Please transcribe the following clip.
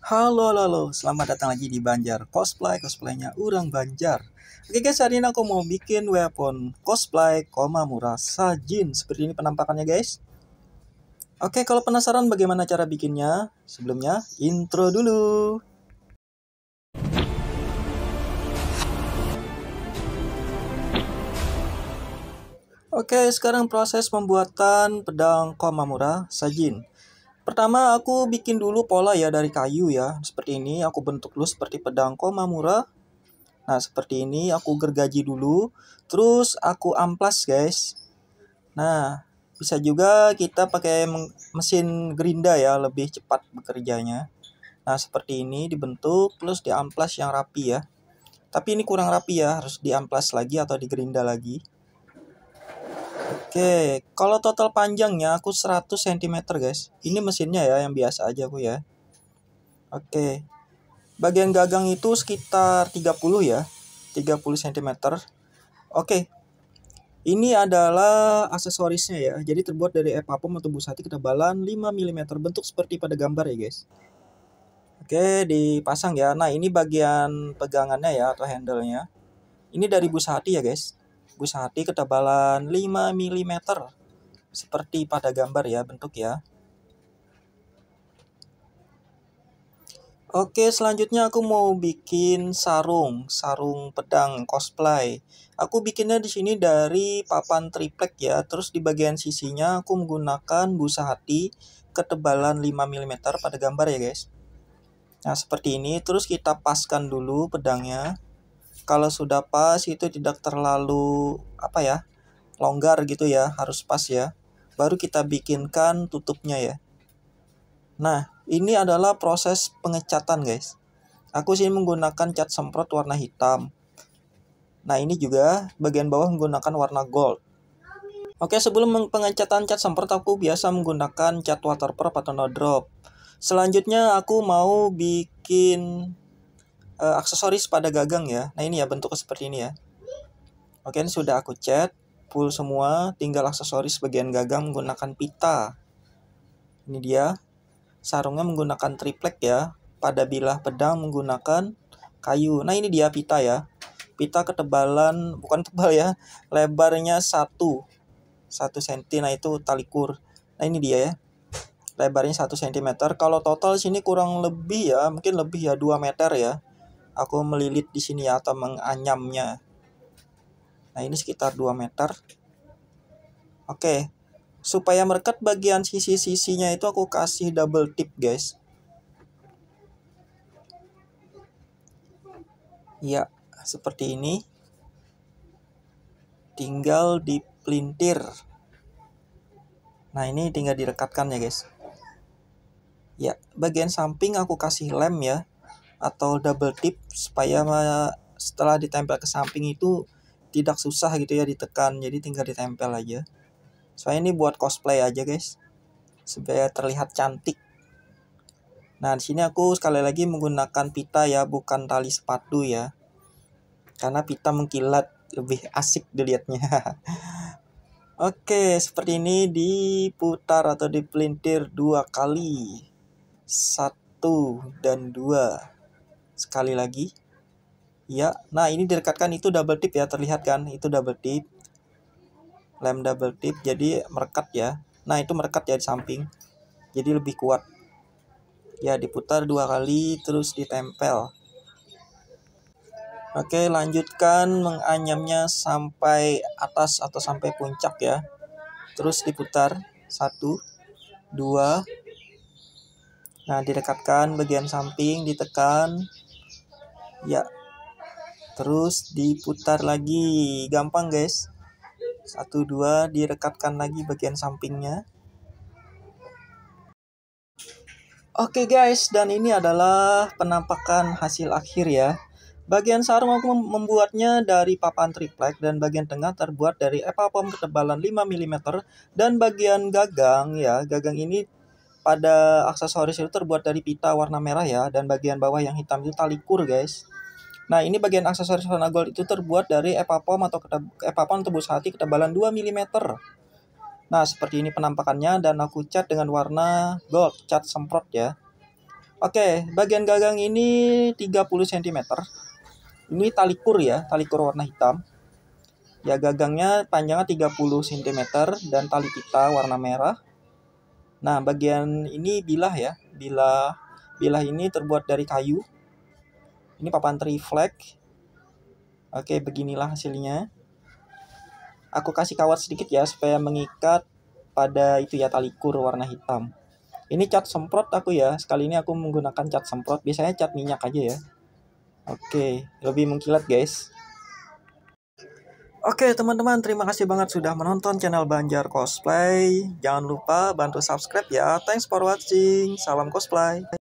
Halo, halo, halo. Selamat datang lagi di Banjar Cosplay. Cosplaynya Urang Banjar. Oke guys, hari ini aku mau bikin weapon cosplay koma murah sajin. Seperti ini penampakannya guys. Oke, kalau penasaran bagaimana cara bikinnya, sebelumnya intro dulu. Oke, sekarang proses pembuatan pedang koma murah Sajin. Pertama aku bikin dulu pola ya dari kayu ya. Seperti ini aku bentuk dulu seperti pedang komamura. Nah seperti ini aku gergaji dulu. Terus aku amplas guys. Nah bisa juga kita pakai mesin gerinda ya lebih cepat bekerjanya. Nah seperti ini dibentuk plus di amplas yang rapi ya. Tapi ini kurang rapi ya harus di amplas lagi atau di gerinda lagi. Oke, kalau total panjangnya aku 100 cm guys. Ini mesinnya ya yang biasa aja aku ya. Oke. Bagian gagang itu sekitar 30 ya. 30 cm. Oke. Ini adalah aksesorisnya ya. Jadi terbuat dari epapom atau busati ketebalan 5 mm bentuk seperti pada gambar ya guys. Oke, dipasang ya. Nah, ini bagian pegangannya ya atau handle-nya. Ini dari busati ya guys busa hati ketebalan 5 mm seperti pada gambar ya bentuk ya. Oke, selanjutnya aku mau bikin sarung, sarung pedang cosplay. Aku bikinnya di sini dari papan triplek ya. Terus di bagian sisinya aku menggunakan busa hati ketebalan 5 mm pada gambar ya, guys. Nah, seperti ini. Terus kita paskan dulu pedangnya kalau sudah pas itu tidak terlalu apa ya longgar gitu ya harus pas ya baru kita bikinkan tutupnya ya nah ini adalah proses pengecatan guys aku sini menggunakan cat semprot warna hitam nah ini juga bagian bawah menggunakan warna gold Oke sebelum pengecatan cat semprot aku biasa menggunakan cat waterproof atau no drop Selanjutnya aku mau bikin uh, aksesoris pada gagang ya. Nah ini ya bentuknya seperti ini ya. Oke ini sudah aku cat full semua, tinggal aksesoris bagian gagang menggunakan pita. Ini dia. Sarungnya menggunakan triplek ya. Pada bilah pedang menggunakan kayu. Nah ini dia pita ya. Pita ketebalan bukan tebal ya, lebarnya satu satu senti. Nah itu tali kur. Nah ini dia ya lebarnya 1 cm. Kalau total sini kurang lebih ya, mungkin lebih ya 2 meter ya aku melilit di sini ya, atau menganyamnya. Nah, ini sekitar 2 meter. Oke. Supaya merekat bagian sisi-sisinya itu aku kasih double tip, guys. Ya, seperti ini. Tinggal dipelintir. Nah, ini tinggal direkatkan ya, guys. Ya, bagian samping aku kasih lem ya atau double tip supaya setelah ditempel ke samping itu tidak susah gitu ya ditekan jadi tinggal ditempel aja soalnya ini buat cosplay aja guys supaya terlihat cantik nah di sini aku sekali lagi menggunakan pita ya bukan tali sepatu ya karena pita mengkilat lebih asik dilihatnya Oke, seperti ini diputar atau dipelintir dua kali. Satu dan dua sekali lagi ya nah ini direkatkan itu double tip ya terlihat kan itu double tip lem double tip jadi merekat ya nah itu merekat ya di samping jadi lebih kuat ya diputar dua kali terus ditempel Oke lanjutkan menganyamnya sampai atas atau sampai puncak ya Terus diputar satu, dua. Nah direkatkan bagian samping ditekan ya terus diputar lagi gampang guys satu dua direkatkan lagi bagian sampingnya Oke guys, dan ini adalah penampakan hasil akhir ya. Bagian sarung aku membuatnya dari papan triplek dan bagian tengah terbuat dari epapom ketebalan 5 mm dan bagian gagang ya, gagang ini pada aksesoris itu terbuat dari pita warna merah ya dan bagian bawah yang hitam itu tali kur guys. Nah, ini bagian aksesoris warna gold itu terbuat dari epapom atau epapom tebus hati ketebalan 2 mm. Nah, seperti ini penampakannya dan aku cat dengan warna gold, cat semprot ya. Oke, bagian gagang ini 30 cm. Ini tali kur ya, tali kur warna hitam. Ya, gagangnya panjangnya 30 cm dan tali pita warna merah. Nah, bagian ini bilah ya. Bilah bilah ini terbuat dari kayu ini papan triflex. Oke, beginilah hasilnya. Aku kasih kawat sedikit ya supaya mengikat pada itu ya tali kur warna hitam. Ini cat semprot aku ya. Sekali ini aku menggunakan cat semprot. Biasanya cat minyak aja ya. Oke, lebih mengkilat guys. Oke teman-teman, terima kasih banget sudah menonton channel Banjar Cosplay. Jangan lupa bantu subscribe ya. Thanks for watching. Salam cosplay.